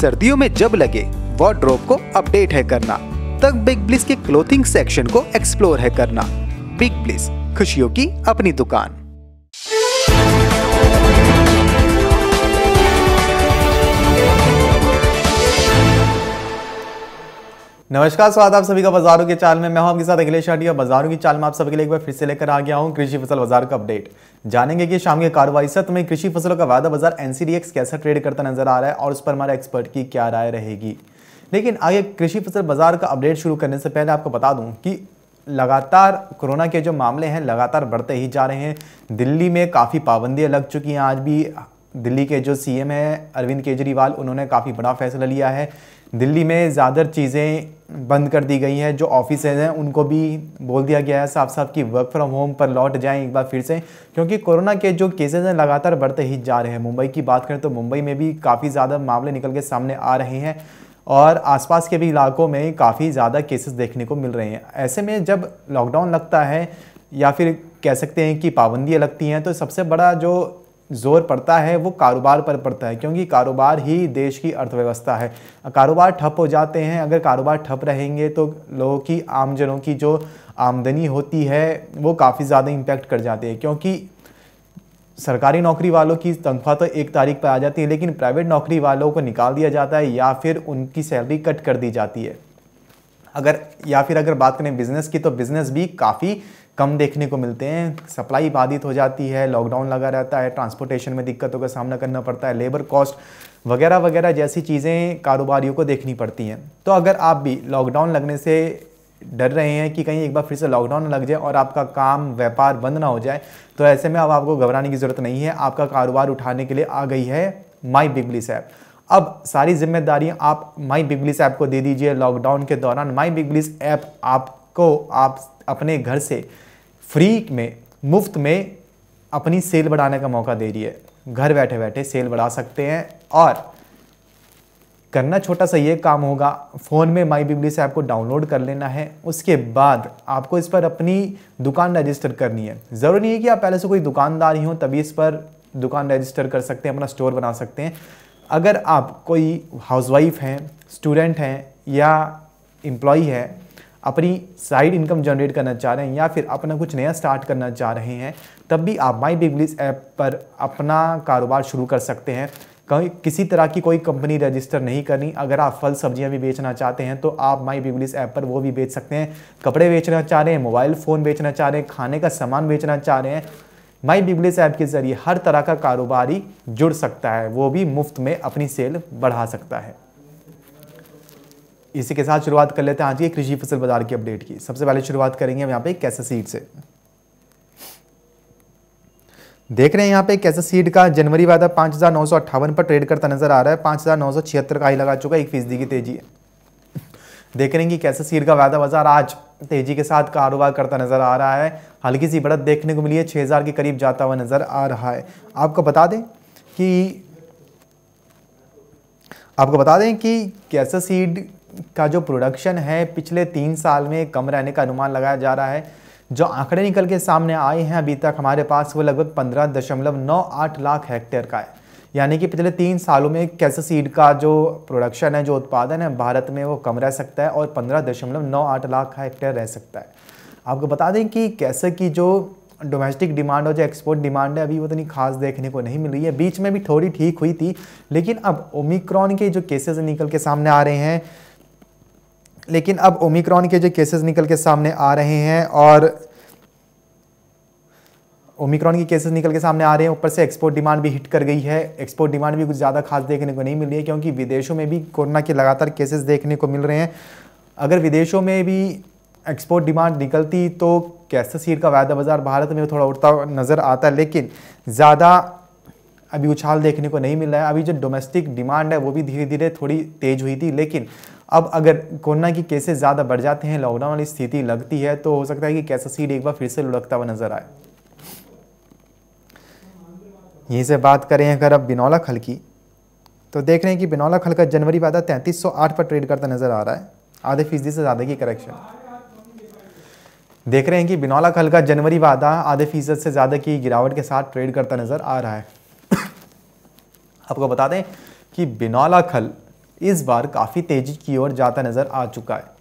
सर्दियों में जब लगे वॉर्ड्रोप को अपडेट है करना तब बिग ब्लिस के क्लोथिंग सेक्शन को एक्सप्लोर है करना बिग ब्लिस खुशियों की अपनी दुकान नमस्कार स्वागत आप सभी का बाजारों के चाल में मैं हूं आपके साथ अखिलेश और बाजारों की चाल में आप सभी के लिए एक बार फिर से लेकर आ गया हूं कृषि फसल बाजार का अपडेट जानेंगे कि शाम के कार्रवाई सत्र में कृषि फसलों का वायदा बाजार एनसीडीएक्स कैसा ट्रेड करता नजर आ रहा है और उस पर हमारे एक्सपर्ट की क्या राय रहेगी लेकिन आगे कृषि फसल बाजार का अपडेट शुरू करने से पहले आपको बता दूं कि लगातार कोरोना के जो मामले हैं लगातार बढ़ते ही जा रहे हैं दिल्ली में काफ़ी पाबंदियाँ लग चुकी हैं आज भी दिल्ली के जो सीएम है अरविंद केजरीवाल उन्होंने काफ़ी बड़ा फैसला लिया है दिल्ली में ज़्यादा चीज़ें बंद कर दी गई हैं जो ऑफिस हैं उनको भी बोल दिया गया है साफ साफ कि वर्क फ्रॉम होम पर लौट जाएं एक बार फिर से क्योंकि कोरोना के जो केसेस हैं लगातार बढ़ते ही जा रहे हैं मुंबई की बात करें तो मुंबई में भी काफ़ी ज़्यादा मामले निकल के सामने आ रहे हैं और आसपास के भी इलाकों में काफ़ी ज़्यादा केसेस देखने को मिल रहे हैं ऐसे में जब लॉकडाउन लगता है या फिर कह सकते हैं कि पाबंदियाँ लगती हैं तो सबसे बड़ा जो जोर पड़ता है वो कारोबार पर पड़ता है क्योंकि कारोबार ही देश की अर्थव्यवस्था है कारोबार ठप हो जाते हैं अगर कारोबार ठप रहेंगे तो लोगों की आमजनों की जो आमदनी होती है वो काफ़ी ज़्यादा इम्पैक्ट कर जाती है क्योंकि सरकारी नौकरी वालों की तनख्वाह तो एक तारीख पर आ जाती है लेकिन प्राइवेट नौकरी वालों को निकाल दिया जाता है या फिर उनकी सैलरी कट कर दी जाती है अगर या फिर अगर बात करें बिज़नेस की तो बिज़नेस भी काफ़ी कम देखने को मिलते हैं सप्लाई बाधित हो जाती है लॉकडाउन लगा रहता है ट्रांसपोर्टेशन में दिक्कतों का सामना करना पड़ता है लेबर कॉस्ट वगैरह वगैरह जैसी चीज़ें कारोबारियों को देखनी पड़ती हैं तो अगर आप भी लॉकडाउन लगने से डर रहे हैं कि कहीं एक बार फिर से लॉकडाउन लग जाए और आपका काम व्यापार बंद ना हो जाए तो ऐसे में अब आपको घबराने की ज़रूरत नहीं है आपका कारोबार उठाने के लिए आ गई है माई बिगलिस ऐप अब सारी जिम्मेदारियां आप माई बिगलिस ऐप को दे दीजिए लॉकडाउन के दौरान माई बिगलिस ऐप आपको आप अपने घर से फ्री में मुफ्त में अपनी सेल बढ़ाने का मौका दे रही है घर बैठे बैठे सेल बढ़ा सकते हैं और करना छोटा सा ये काम होगा फ़ोन में माई बिबली से आपको डाउनलोड कर लेना है उसके बाद आपको इस पर अपनी दुकान रजिस्टर करनी है ज़रूरी नहीं है कि आप पहले से कोई दुकानदार ही हो तभी इस पर दुकान रजिस्टर कर सकते हैं अपना स्टोर बना सकते हैं अगर आप कोई हाउसवाइफ हैं स्टूडेंट हैं या एम्प्लॉई हैं अपनी साइड इनकम जनरेट करना चाह रहे हैं या फिर अपना कुछ नया स्टार्ट करना चाह रहे हैं तब भी आप माई बिगलिस ऐप पर अपना कारोबार शुरू कर सकते हैं कहीं किसी तरह की कोई कंपनी रजिस्टर नहीं करनी अगर आप फल सब्जियां भी बेचना चाहते हैं तो आप माई बिगलिस ऐप पर वो भी बेच सकते हैं कपड़े बेचना चाह रहे हैं मोबाइल फ़ोन बेचना चाह रहे हैं खाने का सामान बेचना चाह रहे हैं माई बिगलिस ऐप के ज़रिए हर तरह का कारोबारी जुड़ सकता है वो भी मुफ्त में अपनी सेल बढ़ा सकता है इसी के साथ शुरुआत कर लेते हैं आज की कृषि फसल बाजार की अपडेट की सबसे पहले शुरुआत करेंगे हम यहाँ पे कैसे सीड से देख रहे हैं यहाँ पे कैसे सीड का जनवरी वादा पाँच पर ट्रेड करता नजर आ रहा है पाँच का ही लगा चुका एक फीसदी की तेजी है देख रहे हैं कि कैसे सीड का वायदा बाजार आज तेजी के साथ कारोबार करता नजर आ रहा है हल्की सी बढ़त देखने को मिली है छः हज़ार के करीब जाता हुआ नजर आ रहा है आपको बता दें कि आपको बता दें कि कैसे सीड का जो प्रोडक्शन है पिछले तीन साल में कम रहने का अनुमान लगाया जा रहा है जो आंकड़े निकल के सामने आए हैं अभी तक हमारे पास वो लगभग पंद्रह दशमलव नौ आठ लाख हेक्टेयर का है यानी कि पिछले तीन सालों में कैसे सीड का जो प्रोडक्शन है जो उत्पादन है भारत में वो कम रह सकता है और पंद्रह दशमलव नौ आठ लाख हेक्टेयर रह सकता है आपको बता दें कि कैसे की जो डोमेस्टिक डिमांड और जो एक्सपोर्ट डिमांड है अभी वो उतनी खास देखने को नहीं मिल रही है बीच में भी थोड़ी ठीक हुई थी लेकिन अब ओमिक्रॉन के जो केसेस निकल के सामने आ रहे हैं लेकिन अब ओमिक्रॉन के जो केसेस निकल के सामने आ रहे हैं और ओमिक्रॉन के केसेस निकल के सामने आ रहे हैं ऊपर से एक्सपोर्ट डिमांड भी हिट कर गई है एक्सपोर्ट डिमांड भी कुछ ज़्यादा खास देखने को नहीं मिल रही है क्योंकि विदेशों में भी कोरोना के लगातार केसेस देखने को मिल रहे हैं अगर विदेशों में भी एक्सपोर्ट डिमांड निकलती तो कैसे सीर का वायदा बाज़ार भारत में थोड़ा उड़ता नज़र आता है लेकिन ज़्यादा अभी उछाल देखने को नहीं मिल रहा है अभी जो डोमेस्टिक डिमांड है वो भी धीरे धीरे थोड़ी तेज़ हुई थी लेकिन अब अगर कोरोना के केसेस ज़्यादा बढ़ जाते हैं लॉकडाउन वाली स्थिति लगती है तो हो सकता है कि कैसा सीड एक बार फिर से लुढ़कता हुआ नजर आए यहीं से बात करें अगर अब बिनौला खल की तो देख रहे हैं कि बिनौला खल का जनवरी वादा तैंतीस पर ट्रेड करता नजर आ रहा है आधे फीसदी से ज़्यादा की करेक्शन देख रहे हैं कि बिनौला खल का जनवरी वादा आधे फीसद से ज़्यादा की गिरावट के साथ ट्रेड करता नज़र आ रहा है आपको बता दें कि बिनौला खल इस बार काफ़ी तेज़ी की ओर जाता नज़र आ चुका है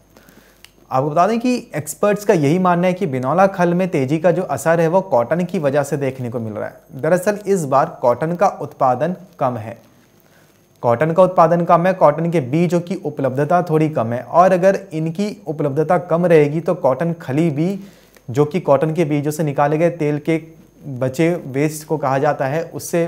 आपको बता दें कि एक्सपर्ट्स का यही मानना है कि बिनौला खल में तेज़ी का जो असर है वो कॉटन की वजह से देखने को मिल रहा है दरअसल इस बार कॉटन का उत्पादन कम है कॉटन का उत्पादन कम है कॉटन के बीजों की उपलब्धता थोड़ी कम है और अगर इनकी उपलब्धता कम रहेगी तो कॉटन खली भी जो कि कॉटन के बीजों से निकाले गए तेल के बचे वेस्ट को कहा जाता है उससे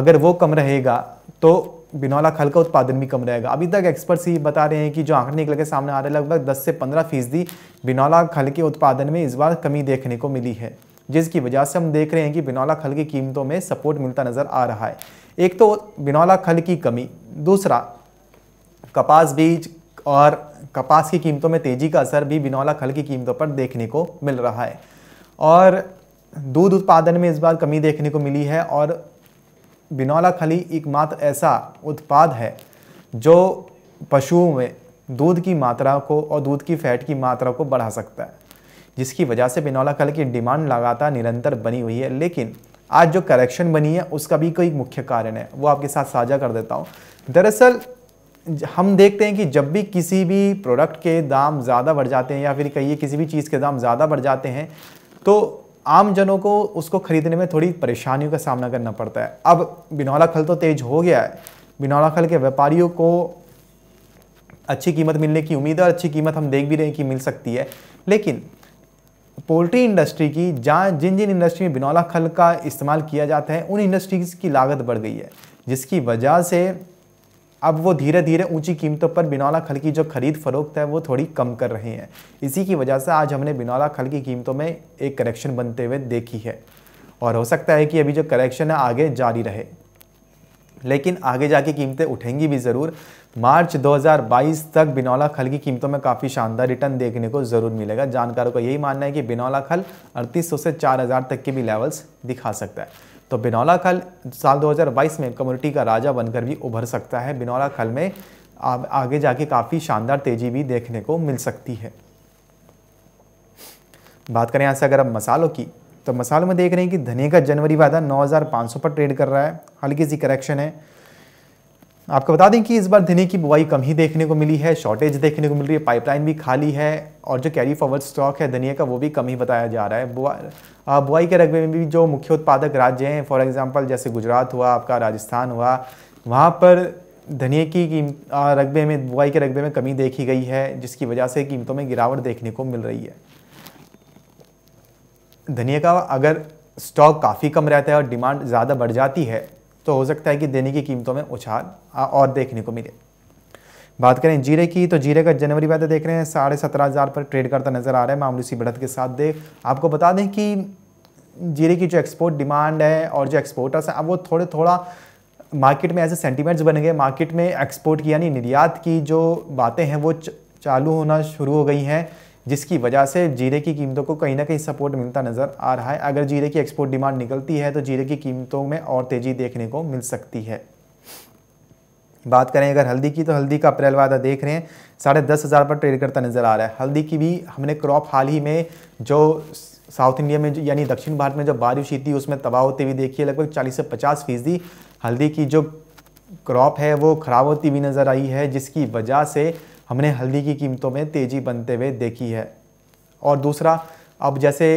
अगर वो कम रहेगा तो बिनौला खल का उत्पादन भी कम रहेगा अभी तक एक्सपर्ट्स ही बता रहे हैं कि जो आंकड़े निकल के सामने आ रहे हैं लगभग 10 से 15 फीसदी बिनौला खल के उत्पादन में इस बार कमी देखने को मिली है जिसकी वजह से हम देख रहे हैं कि बिनौला खल की कीमतों में सपोर्ट मिलता नज़र आ रहा है एक तो बिनौला खल की कमी दूसरा कपास बीज और कपास की कीमतों में तेज़ी का असर भी बिनौला खल की कीमतों पर देखने को मिल रहा है और दूध उत्पादन में इस बार कमी देखने को मिली है और बिनौला खली एकमात्र ऐसा उत्पाद है जो पशुओं में दूध की मात्रा को और दूध की फैट की मात्रा को बढ़ा सकता है जिसकी वजह से बिनौला खली की डिमांड लगातार निरंतर बनी हुई है लेकिन आज जो करेक्शन बनी है उसका भी कोई मुख्य कारण है वो आपके साथ साझा कर देता हूँ दरअसल हम देखते हैं कि जब भी किसी भी प्रोडक्ट के दाम ज़्यादा बढ़ जाते हैं या फिर कहिए किसी भी चीज़ के दाम ज़्यादा बढ़ जाते हैं तो आम जनों को उसको खरीदने में थोड़ी परेशानियों का सामना करना पड़ता है अब बिनौला खल तो तेज हो गया है बिनौला खल के व्यापारियों को अच्छी कीमत मिलने की उम्मीद है और अच्छी कीमत हम देख भी रहे हैं कि मिल सकती है लेकिन पोल्ट्री इंडस्ट्री की जहाँ जिन जिन इंडस्ट्री में बिनौला खल का इस्तेमाल किया जाता है उन इंडस्ट्रीज़ की लागत बढ़ गई है जिसकी वजह से अब वो धीरे धीरे ऊंची कीमतों पर बिनौला खल की जो खरीद फरोख्त है वो थोड़ी कम कर रहे हैं इसी की वजह से आज हमने बिनौला खल की कीमतों में एक करेक्शन बनते हुए देखी है और हो सकता है कि अभी जो करेक्शन है आगे जारी रहे लेकिन आगे जाके कीमतें उठेंगी भी ज़रूर मार्च 2022 तक बिनौला खल की कीमतों में काफ़ी शानदार रिटर्न देखने को ज़रूर मिलेगा जानकारों का यही मानना है कि बिनौला खल अड़तीस से 4000 तक के भी लेवल्स दिखा सकता है तो बिनौला खल साल 2022 में कम्युनिटी का राजा बनकर भी उभर सकता है बिनौला खल में आगे जाके काफ़ी शानदार तेज़ी भी देखने को मिल सकती है बात करें यहाँ से अगर अब मसालों की तो मसालों में देख रहे हैं कि धनिया का जनवरी वादा 9,500 पर ट्रेड कर रहा है हल्की सी करेक्शन है आपको बता दें कि इस बार धनी की बुआई कम ही देखने को मिली है शॉर्टेज देखने को मिल रही है पाइपलाइन भी खाली है और जो कैरी फॉरवर्ड स्टॉक है धनिया का वो भी कम ही बताया जा रहा है बुआ बुआई के रकबे में भी जो मुख्य उत्पादक राज्य हैं फॉर एग्जांपल जैसे गुजरात हुआ आपका राजस्थान हुआ वहाँ पर धनिया की रकबे में बुआई के रकबे में कमी देखी गई है जिसकी वजह से कीमतों में गिरावट देखने को मिल रही है धनिया का अगर स्टॉक काफ़ी कम रहता है और डिमांड ज़्यादा बढ़ जाती है तो हो सकता है कि देने की कीमतों में उछाल और देखने को मिले बात करें जीरे की तो जीरे का जनवरी वायदा देख रहे हैं साढ़े सत्रह हज़ार पर ट्रेड करता नज़र आ रहा है मामूली सी बढ़त के साथ देख आपको बता दें कि जीरे की जो एक्सपोर्ट डिमांड है और जो एक्सपोर्टर्स हैं अब वो थोड़े थोड़ा मार्केट में ऐसे सेंटीमेंट्स बन गए मार्केट में एक्सपोर्ट की यानी निर्यात की जो बातें हैं वो चालू होना शुरू हो गई हैं जिसकी वजह से जीरे की कीमतों को कहीं ना कहीं सपोर्ट मिलता नज़र आ रहा है अगर जीरे की एक्सपोर्ट डिमांड निकलती है तो जीरे की कीमतों में और तेज़ी देखने को मिल सकती है बात करें अगर हल्दी की तो हल्दी का अप्रैल वादा देख रहे हैं साढ़े दस हज़ार पर ट्रेड करता नज़र आ रहा है हल्दी की भी हमने क्रॉप हाल ही में जो साउथ इंडिया में यानी दक्षिण भारत में जो बारिश हुई थी उसमें तबाह होती हुई देखी है लगभग चालीस से पचास फीसदी हल्दी की जो क्रॉप है वो ख़राब होती हुई नज़र आई है जिसकी वजह से हमने हल्दी की कीमतों में तेज़ी बनते हुए देखी है और दूसरा अब जैसे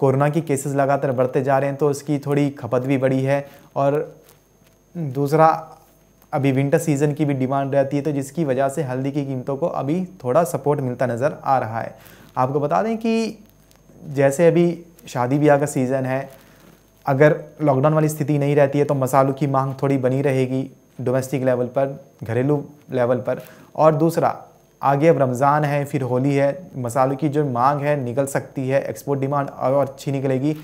कोरोना की केसेस लगातार बढ़ते जा रहे हैं तो इसकी थोड़ी खपत भी बढ़ी है और दूसरा अभी विंटर सीज़न की भी डिमांड रहती है तो जिसकी वजह से हल्दी की कीमतों को अभी थोड़ा सपोर्ट मिलता नज़र आ रहा है आपको बता दें कि जैसे अभी शादी ब्याह का सीज़न है अगर लॉकडाउन वाली स्थिति नहीं रहती है तो मसालों की मांग थोड़ी बनी रहेगी डोमेस्टिक लेवल पर घरेलू लेवल पर और दूसरा आगे अब रमज़ान है फिर होली है मसालों की जो मांग है निकल सकती है एक्सपोर्ट डिमांड और अच्छी निकलेगी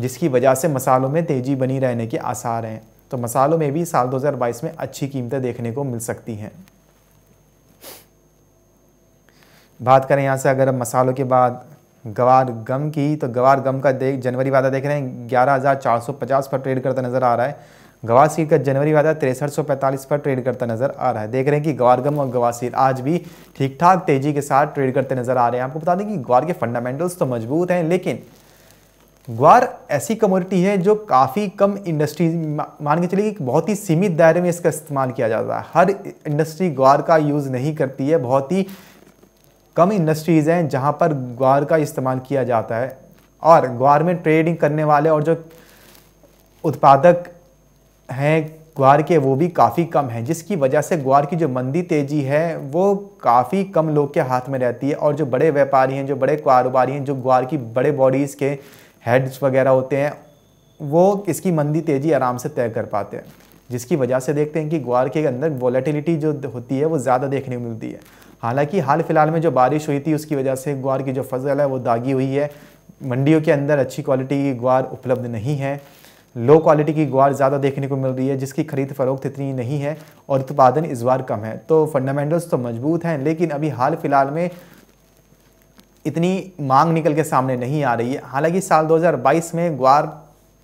जिसकी वजह से मसालों में तेज़ी बनी रहने के आसार हैं तो मसालों में भी साल 2022 में अच्छी कीमतें देखने को मिल सकती हैं बात करें यहाँ से अगर अब मसालों के बाद गवार गम की तो गवार गम का देख जनवरी वादा देख रहे हैं ग्यारह हज़ार चार सौ पचास पर ट्रेड करता नज़र आ रहा है गवासीर का जनवरी वादा तिरसठ सौ पैंतालीस पर ट्रेड करता नजर आ रहा है देख रहे हैं कि ग्वारगम और गवासीर आज भी ठीक ठाक तेजी के साथ ट्रेड करते नजर आ रहे हैं आपको बता दें कि ग्वार के फंडामेंटल्स तो मजबूत हैं लेकिन ग्वार ऐसी कम्योनिटी है जो काफ़ी कम इंडस्ट्री मान के चलिए कि बहुत ही सीमित दायरे में इसका इस्तेमाल किया जाता है हर इंडस्ट्री ग्वार का यूज़ नहीं करती है बहुत ही कम इंडस्ट्रीज़ हैं जहाँ पर ग्वार का इस्तेमाल किया जाता है और ग्वार में ट्रेडिंग करने वाले और जो उत्पादक हैं ग्वार के वो भी काफ़ी कम हैं जिसकी वजह से ग्वार की जो मंदी तेज़ी है वो काफ़ी कम लोग के हाथ में रहती है और जो बड़े व्यापारी हैं जो बड़े कारोबारी हैं जो ग्वार की बड़े बॉडीज़ के हेड्स वगैरह होते हैं वो इसकी मंदी तेज़ी आराम से तय कर पाते हैं जिसकी वजह से देखते हैं कि ग्वार के अंदर वॉलेटिलिटी जो होती है वो ज़्यादा देखने को मिलती है हालांकि हाल फिलहाल में जो बारिश हुई थी उसकी वजह से ग्वार की जो फसल है वो दागी हुई है मंडियों के अंदर अच्छी क्वालिटी की ग्वार उपलब्ध नहीं है लो क्वालिटी की ग्वार ज़्यादा देखने को मिल रही है जिसकी खरीद फरोख्त इतनी नहीं है और उत्पादन इस बार कम है तो फंडामेंटल्स तो मजबूत हैं लेकिन अभी हाल फिलहाल में इतनी मांग निकल के सामने नहीं आ रही है हालांकि साल 2022 में ग्वार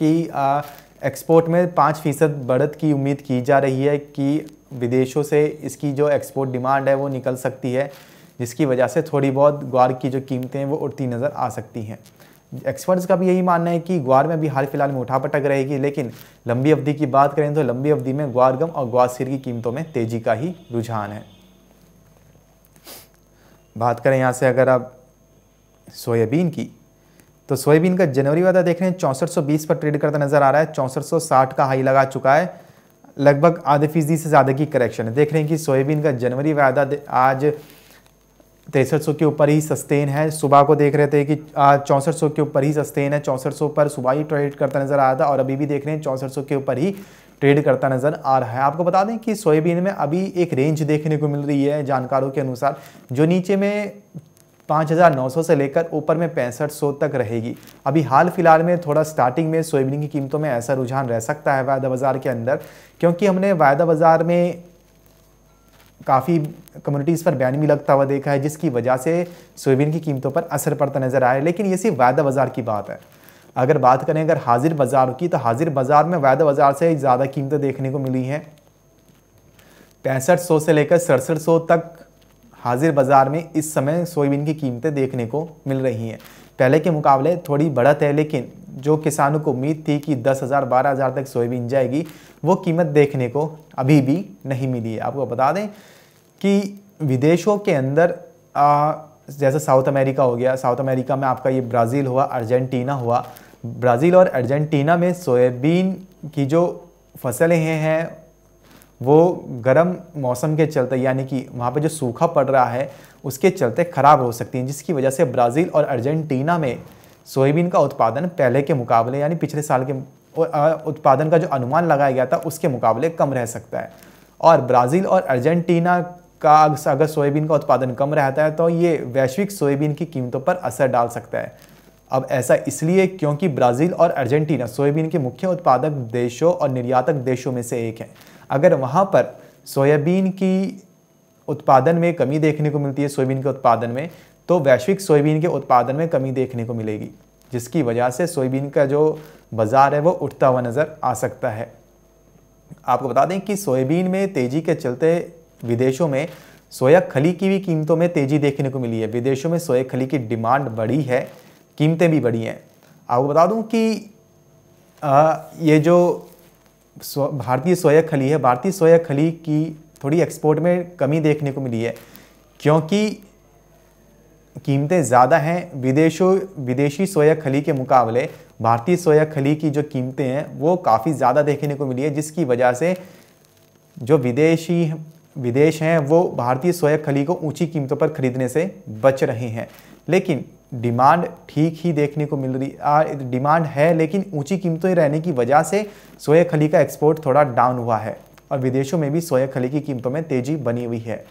की आ, एक्सपोर्ट में पाँच फीसद बढ़त की उम्मीद की जा रही है कि विदेशों से इसकी जो एक्सपोर्ट डिमांड है वो निकल सकती है जिसकी वजह से थोड़ी बहुत ग्वार की जो कीमतें हैं वो उड़ती नज़र आ सकती हैं एक्सपर्ट्स का भी यही मानना है कि ग्वार में अभी हाल फिलहाल में उठापटक रहेगी लेकिन लंबी अवधि की बात करें तो लंबी अवधि में ग्वारगम और ग्वासिर की कीमतों में तेजी का ही रुझान है बात करें यहाँ से अगर आप सोयाबीन की तो सोयाबीन का जनवरी वादा देख रहे हैं चौंसठ पर ट्रेड करता नजर आ रहा है चौंसठ का हाई लगा चुका है लगभग आधे फीसदी से ज़्यादा की करेक्शन है देख रहे हैं कि सोयाबीन का जनवरी वायदा आज तिरसठ सौ के ऊपर ही सस्टेन है सुबह को देख रहे थे कि आज चौंसठ सौ के ऊपर ही सस्टेन है चौंसठ सौ पर सुबह ही ट्रेड करता नज़र आया था और अभी भी देख रहे हैं चौंसठ सौ के ऊपर ही ट्रेड करता नज़र आ रहा है आपको बता दें कि सोयाबीन में अभी एक रेंज देखने को मिल रही है जानकारों के अनुसार जो नीचे में 5,900 से लेकर ऊपर में पैंसठ सौ तक रहेगी अभी हाल फिलहाल में थोड़ा स्टार्टिंग में सोयाबीन की कीमतों में ऐसा रुझान रह सकता है वायदा बाज़ार के अंदर क्योंकि हमने वायदा बाज़ार में काफ़ी कम्युनिटीज़ पर बैन भी लगता हुआ देखा है जिसकी वजह से सोयाबीन की कीमतों पर असर पड़ता नज़र आया लेकिन ये सिर्फ वायदा बाज़ार की बात है अगर बात करें अगर हाजिर बाज़ार की तो हाजिर बाज़ार में वायदा बाज़ार से ज़्यादा कीमतें देखने को मिली हैं पैंसठ सौ से लेकर सड़सठ सौ तक हाजिर बाज़ार में इस समय सोयाबीन की कीमतें देखने को मिल रही हैं पहले के मुकाबले थोड़ी बढ़त है लेकिन जो किसानों को उम्मीद थी कि दस हज़ार बारह हज़ार तक सोयाबीन जाएगी वो कीमत देखने को अभी भी नहीं मिली है आपको बता दें कि विदेशों के अंदर आ, जैसे साउथ अमेरिका हो गया साउथ अमेरिका में आपका ये ब्राज़ील हुआ अर्जेंटीना हुआ ब्राज़ील और अर्जेंटीना में सोयाबीन की जो फसलें हैं वो गर्म मौसम के चलते यानी कि वहाँ पर जो सूखा पड़ रहा है उसके चलते ख़राब हो सकती हैं जिसकी वजह से ब्राज़ील और अर्जेंटीना में सोयाबीन का उत्पादन पहले के मुकाबले यानी पिछले साल के उत्पादन का जो अनुमान लगाया गया था उसके मुकाबले कम रह सकता है और ब्राज़ील और अर्जेंटीना का अगर सोयाबीन का उत्पादन कम रहता है तो ये वैश्विक सोयाबीन की कीमतों पर असर डाल सकता है अब ऐसा इसलिए क्योंकि ब्राज़ील और अर्जेंटीना सोयाबीन के मुख्य उत्पादक देशों और निर्यातक देशों में से एक है अगर वहाँ पर सोयाबीन की उत्पादन में कमी देखने को मिलती है सोयाबीन के उत्पादन में तो वैश्विक सोयाबीन के उत्पादन में कमी देखने को मिलेगी जिसकी वजह से सोयाबीन का जो बाज़ार है वो उठता हुआ नज़र आ सकता है आपको बता दें कि सोयाबीन में तेज़ी के चलते विदेशों में सोया खली की भी कीमतों में तेज़ी देखने को मिली है विदेशों में सोया खली की डिमांड बढ़ी है कीमतें भी बढ़ी हैं आपको बता दूं कि आ, ये जो भारतीय सोया खली है भारतीय सोया खली की थोड़ी एक्सपोर्ट में कमी देखने को मिली है क्योंकि कीमतें ज़्यादा हैं विदेशों विदेशी सोया खली के मुकाबले भारतीय सोया खली की जो कीमतें हैं वो काफ़ी ज़्यादा देखने को मिली है जिसकी वजह से जो विदेशी विदेश हैं वो भारतीय सोया खली को ऊंची कीमतों पर खरीदने से बच रहे हैं लेकिन डिमांड ठीक ही देखने को मिल रही है डिमांड है लेकिन ऊंची कीमतें रहने की वजह से सोया खली का एक्सपोर्ट थोड़ा डाउन हुआ है और विदेशों में भी सोया खली की कीमतों में तेज़ी बनी हुई है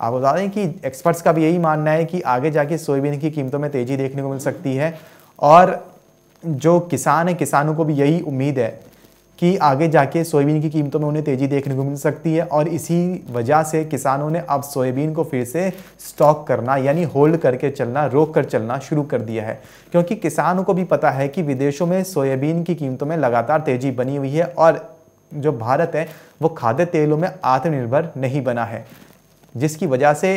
आप बता दें कि एक्सपर्ट्स का भी यही मानना है कि आगे जाके सोयाबीन की कीमतों में तेज़ी देखने को मिल सकती है और जो किसान है किसानों को भी यही उम्मीद है कि आगे जाके सोयाबीन की कीमतों में उन्हें तेज़ी देखने को मिल सकती है और इसी वजह से किसानों ने अब सोयाबीन को फिर से स्टॉक करना यानी होल्ड करके चलना रोक कर चलना शुरू कर दिया है क्योंकि किसानों को भी पता है कि विदेशों में सोयाबीन की कीमतों में लगातार तेज़ी बनी हुई है और जो भारत है वो खाद्य तेलों में आत्मनिर्भर नहीं बना है जिसकी वजह से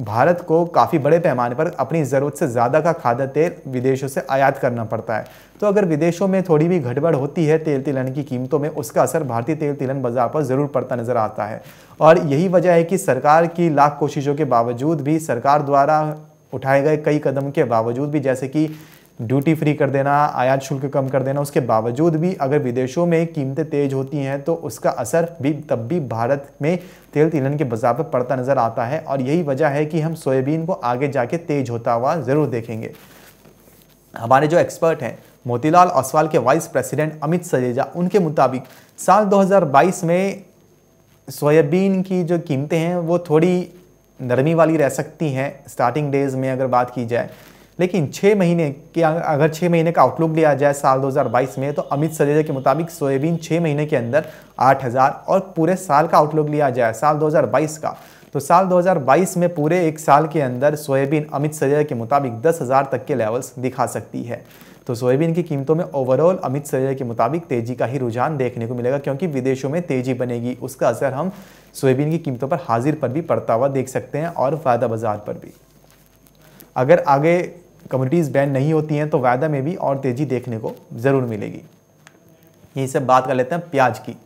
भारत को काफ़ी बड़े पैमाने पर अपनी ज़रूरत से ज़्यादा का खाद्य तेल विदेशों से आयात करना पड़ता है तो अगर विदेशों में थोड़ी भी घटबड़ होती है तेल तिलहन की कीमतों में उसका असर भारतीय तेल तिलहन बाजार पर ज़रूर पड़ता नज़र आता है और यही वजह है कि सरकार की लाख कोशिशों के बावजूद भी सरकार द्वारा उठाए गए कई कदम के बावजूद भी जैसे कि ड्यूटी फ्री कर देना आयात शुल्क कम कर देना उसके बावजूद भी अगर विदेशों में कीमतें तेज होती हैं तो उसका असर भी तब भी भारत में तेल तिलहन के बाजार पर पड़ता नज़र आता है और यही वजह है कि हम सोयाबीन को आगे जाके तेज होता हुआ ज़रूर देखेंगे हमारे जो एक्सपर्ट हैं मोतीलाल ओसवाल के वाइस प्रेसिडेंट अमित सजेजा उनके मुताबिक साल 2022 में सोयाबीन की जो कीमतें हैं वो थोड़ी नरमी वाली रह सकती हैं स्टार्टिंग डेज़ में अगर बात की जाए लेकिन छः महीने के अं-, अगर छः महीने का आउटलुक लिया जाए साल 2022 में तो अमित सलेजा के मुताबिक सोयाबीन छः महीने के अंदर 8000 और पूरे साल का आउटलुक लिया जाए साल 2022 का तो साल 2022 में पूरे एक साल के अंदर सोयाबीन अमित सलेजा के मुताबिक 10,000 तक के लेवल्स दिखा सकती है तो सोयाबीन की कीमतों में ओवरऑल अमित सलेजा के मुताबिक तेजी का ही रुझान देखने को मिलेगा क्योंकि विदेशों में तेजी बनेगी उसका असर हम सोयाबीन की कीमतों पर हाजिर पर भी पड़ता हुआ देख सकते हैं और फायदा बाजार पर भी अगर आगे कम्युनिटीज़ बैन नहीं होती हैं तो वायदा में भी और तेज़ी देखने को ज़रूर मिलेगी यही सब बात कर लेते हैं प्याज की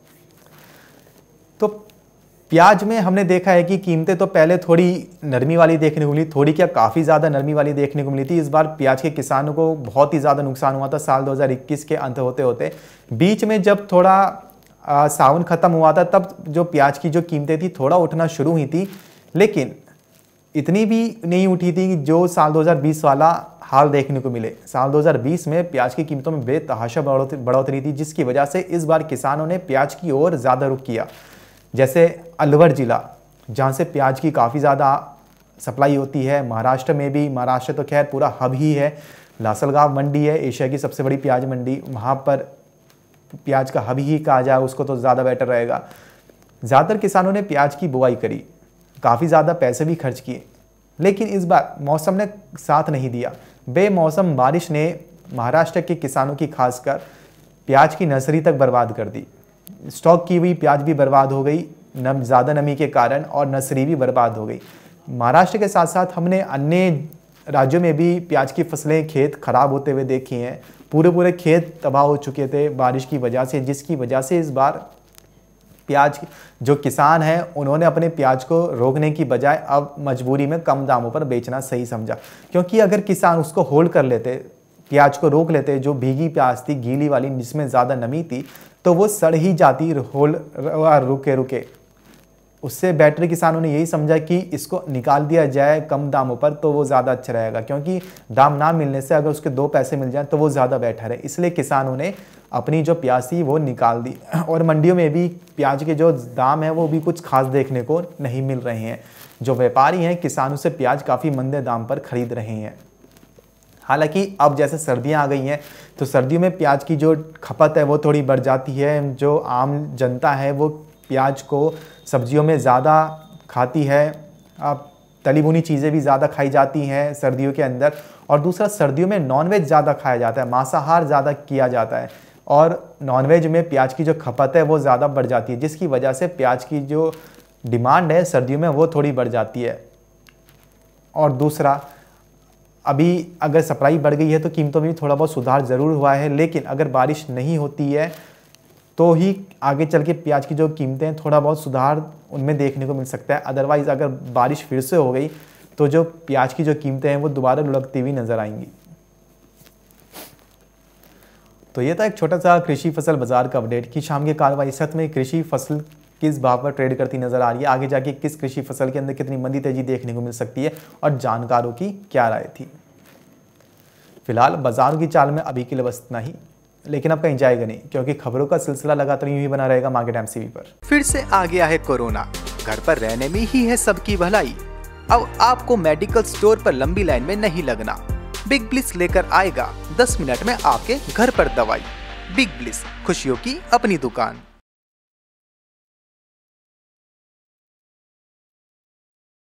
तो प्याज में हमने देखा है कि कीमतें तो पहले थोड़ी नरमी वाली देखने को मिली थोड़ी क्या काफ़ी ज़्यादा नरमी वाली देखने को मिली थी इस बार प्याज के किसानों को बहुत ही ज़्यादा नुकसान हुआ था साल 2021 के अंत होते होते बीच में जब थोड़ा आ, सावन ख़त्म हुआ था तब जो प्याज की जो कीमतें थी थोड़ा उठना शुरू हुई थी लेकिन इतनी भी नहीं उठी थी कि जो साल 2020 वाला हाल देखने को मिले साल 2020 में प्याज की कीमतों में बेतहाशा बढ़ोतरी थी जिसकी वजह से इस बार किसानों ने प्याज की ओर ज़्यादा रुख किया जैसे अलवर ज़िला जहाँ से प्याज की काफ़ी ज़्यादा सप्लाई होती है महाराष्ट्र में भी महाराष्ट्र तो खैर पूरा हब ही है लासलगाव मंडी है एशिया की सबसे बड़ी प्याज मंडी वहाँ पर प्याज का हब ही कहा जाए उसको तो ज़्यादा बेटर रहेगा ज़्यादातर किसानों ने प्याज की बुआई करी काफ़ी ज़्यादा पैसे भी खर्च किए लेकिन इस बार मौसम ने साथ नहीं दिया बेमौसम बारिश ने महाराष्ट्र के किसानों की खासकर प्याज की नर्सरी तक बर्बाद कर दी स्टॉक की हुई प्याज भी बर्बाद हो गई नम ज़्यादा नमी के कारण और नर्सरी भी बर्बाद हो गई महाराष्ट्र के साथ साथ हमने अन्य राज्यों में भी प्याज की फसलें खेत खराब होते हुए देखी हैं पूरे पूरे खेत तबाह हो चुके थे बारिश की वजह से जिसकी वजह से इस बार प्याज जो किसान हैं उन्होंने अपने प्याज को रोकने की बजाय अब मजबूरी में कम दामों पर बेचना सही समझा क्योंकि अगर किसान उसको होल्ड कर लेते प्याज को रोक लेते जो भीगी प्याज थी गीली वाली जिसमें ज़्यादा नमी थी तो वो सड़ ही जाती होल्ड रुके रुके उससे बेटर किसानों ने यही समझा कि इसको निकाल दिया जाए कम दामों पर तो वो ज़्यादा अच्छा रहेगा क्योंकि दाम ना मिलने से अगर उसके दो पैसे मिल जाए तो वो ज़्यादा बेटर है इसलिए किसानों ने अपनी जो प्याज थी वो निकाल दी और मंडियों में भी प्याज के जो दाम है वो भी कुछ खास देखने को नहीं मिल रहे हैं जो व्यापारी हैं किसानों से प्याज काफ़ी मंदे दाम पर खरीद रहे हैं हालांकि अब जैसे सर्दियां आ गई हैं तो सर्दियों में प्याज की जो खपत है वो थोड़ी बढ़ जाती है जो आम जनता है वो प्याज को सब्जियों में ज़्यादा खाती है आप तली भुनी चीज़ें भी ज़्यादा खाई जाती हैं सर्दियों के अंदर और दूसरा सर्दियों में नॉनवेज ज़्यादा खाया जाता है मांसाहार ज़्यादा किया जाता है और नॉनवेज में प्याज की जो खपत है वो ज़्यादा बढ़ जाती है जिसकी वजह से प्याज की जो डिमांड है सर्दियों में वो थोड़ी बढ़ जाती है और दूसरा अभी अगर सप्लाई बढ़ गई है तो कीमतों में भी थोड़ा बहुत सुधार ज़रूर हुआ है लेकिन अगर बारिश नहीं होती है तो ही आगे चल के प्याज की जो कीमतें हैं थोड़ा बहुत सुधार उनमें देखने को मिल सकता है अदरवाइज़ अगर बारिश फिर से हो गई तो जो प्याज की जो कीमतें हैं वो दोबारा लुढ़कती हुई नज़र आएंगी तो ये था एक छोटा सा कृषि फसल बाजार का अपडेट कि शाम की कार्रवाई सत में कृषि फसल किस भाव पर ट्रेड करती नज़र आ रही है आगे जाके किस कृषि फसल के अंदर कितनी मंदी तेजी देखने को मिल सकती है और जानकारों की क्या राय थी फिलहाल बाजारों की चाल में अभी के लिए बस इतना ही लेकिन आपका कहीं जाएगा नहीं क्योंकि खबरों का सिलसिला लगातार यूं ही बना रहेगा मार्केट एमसीवी पर फिर से आ गया है कोरोना घर पर रहने में ही है सबकी भलाई अब आपको मेडिकल स्टोर पर लंबी लाइन में नहीं लगना बिग ब्लिस लेकर आएगा 10 मिनट में आपके घर पर दवाई बिग ब्लिस खुशियों की अपनी दुकान